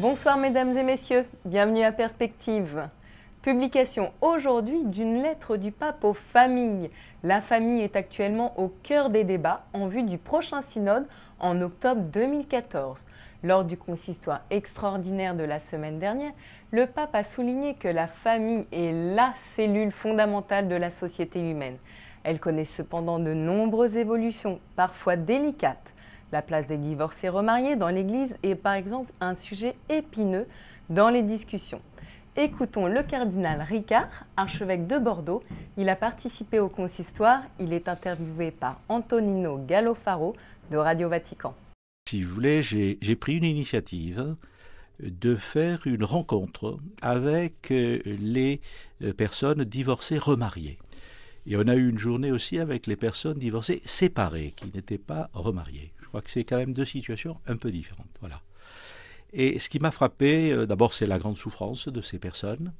Bonsoir mesdames et messieurs, bienvenue à Perspective. Publication aujourd'hui d'une lettre du pape aux familles. La famille est actuellement au cœur des débats en vue du prochain synode en octobre 2014. Lors du consistoire extraordinaire de la semaine dernière, le pape a souligné que la famille est la cellule fondamentale de la société humaine. Elle connaît cependant de nombreuses évolutions, parfois délicates. La place des divorcés remariés dans l'Église est par exemple un sujet épineux dans les discussions. Écoutons le cardinal Ricard, archevêque de Bordeaux. Il a participé au consistoire. Il est interviewé par Antonino Gallofaro de Radio Vatican. Si vous voulez, j'ai pris une initiative de faire une rencontre avec euh, les euh, personnes divorcées remariées. Et on a eu une journée aussi avec les personnes divorcées séparées, qui n'étaient pas remariées. Je crois que c'est quand même deux situations un peu différentes. Voilà. Et ce qui m'a frappé, euh, d'abord, c'est la grande souffrance de ces personnes.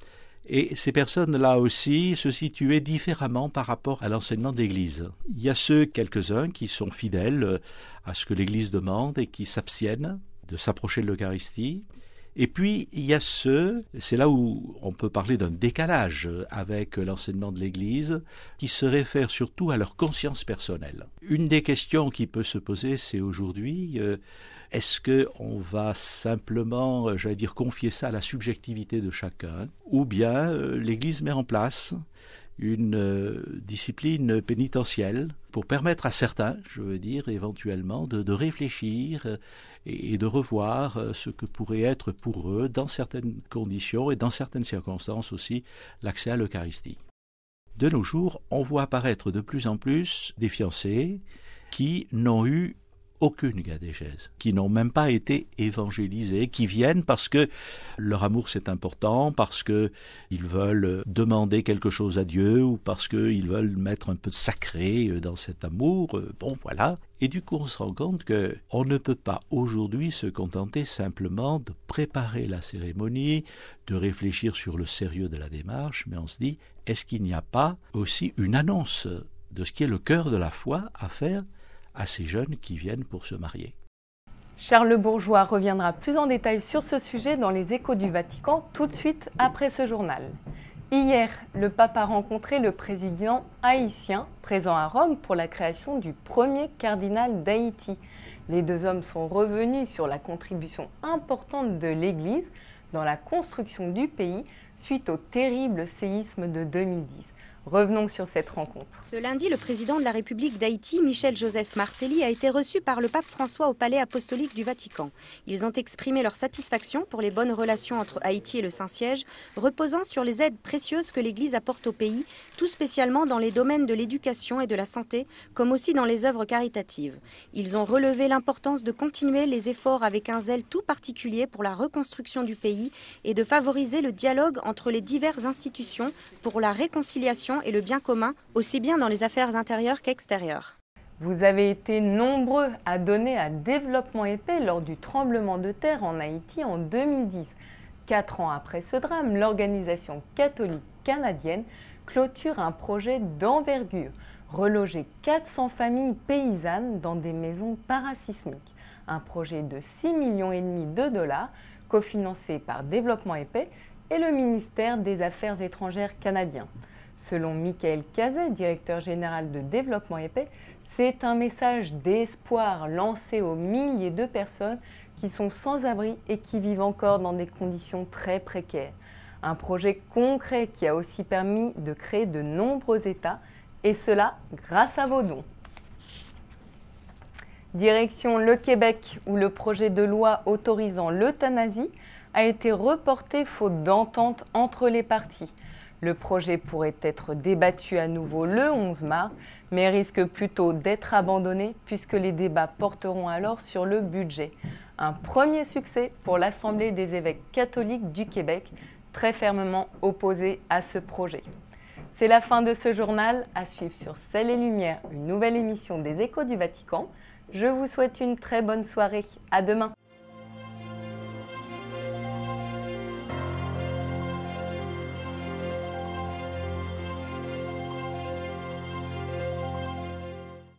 Et ces personnes, là aussi, se situaient différemment par rapport à l'enseignement d'Église. Il y a ceux, quelques-uns, qui sont fidèles euh, à ce que l'Église demande et qui s'abstiennent de s'approcher de l'Eucharistie. Et puis, il y a ceux, c'est là où on peut parler d'un décalage avec l'enseignement de l'Église, qui se réfère surtout à leur conscience personnelle. Une des questions qui peut se poser, c'est aujourd'hui, euh, est-ce qu'on va simplement, j'allais dire, confier ça à la subjectivité de chacun, ou bien euh, l'Église met en place une euh, discipline pénitentielle pour permettre à certains, je veux dire éventuellement, de, réfléchir euh, et, de revoir euh, ce que pourrait être pour eux, dans certaines conditions et dans certaines circonstances aussi, l'accès à l'Eucharistie. De nos jours, on voit apparaître de plus en plus des fiancés qui n'ont eu aucune gadégèse, qui n'ont même pas été évangélisées, qui viennent parce que leur amour c'est important, parce que veulent demander quelque chose à Dieu ou parce qu'ils veulent mettre un peu de sacré euh, dans cet amour. Euh, bon, voilà. Et du coup, on se rend compte que on ne peut pas aujourd'hui se contenter simplement de préparer la cérémonie, de réfléchir sur le sérieux de la démarche, mais on se dit, est-ce qu'il n'y a pas aussi une annonce de ce qui est le cœur de la foi à faire à ces jeunes qui viennent pour se marier. Charles Bourgeois reviendra plus en détail sur ce sujet dans les échos du Vatican tout de suite après ce journal. Hier, le pape a rencontré le président haïtien présent à Rome pour la création du premier cardinal d'Haïti. Les deux hommes sont revenus sur la contribution importante de l'Église dans la construction du pays suite au terrible séisme de 2010. Revenons sur cette rencontre. Ce lundi, le président de la République d'Haïti, Michel-Joseph Martelly, a été reçu par le pape François au palais apostolique du Vatican. Ils ont exprimé leur satisfaction pour les bonnes relations entre Haïti et le Saint-Siège, reposant sur les aides précieuses que l'Église apporte au pays, tout spécialement dans les domaines de l'éducation et de la santé, comme aussi dans les œuvres caritatives. Ils ont relevé l'importance de continuer les efforts avec un zèle tout particulier pour la reconstruction du pays et de favoriser le dialogue entre les diverses institutions pour la réconciliation et le bien commun, aussi bien dans les affaires intérieures qu'extérieures. Vous avez été nombreux à donner à Développement Épais lors du tremblement de terre en Haïti en 2010. Quatre ans après ce drame, l'organisation catholique canadienne clôture un projet d'envergure, reloger 400 familles paysannes dans des maisons parasismiques. Un projet de 6,5 millions de dollars, cofinancé par Développement Épais et le ministère des Affaires étrangères canadien. Selon Michael Cazet, directeur général de Développement Épais, c'est un message d'espoir lancé aux milliers de personnes qui sont sans abri et qui vivent encore dans des conditions très précaires. Un projet concret qui a aussi permis de créer de nombreux États, et cela grâce à vos dons. Direction le Québec, où le projet de loi autorisant l'euthanasie a été reporté faute d'entente entre les parties. Le projet pourrait être débattu à nouveau le 11 mars, mais risque plutôt d'être abandonné puisque les débats porteront alors sur le budget. Un premier succès pour l'Assemblée des évêques catholiques du Québec, très fermement opposée à ce projet. C'est la fin de ce journal, à suivre sur Celles et Lumières, une nouvelle émission des Échos du Vatican. Je vous souhaite une très bonne soirée, à demain.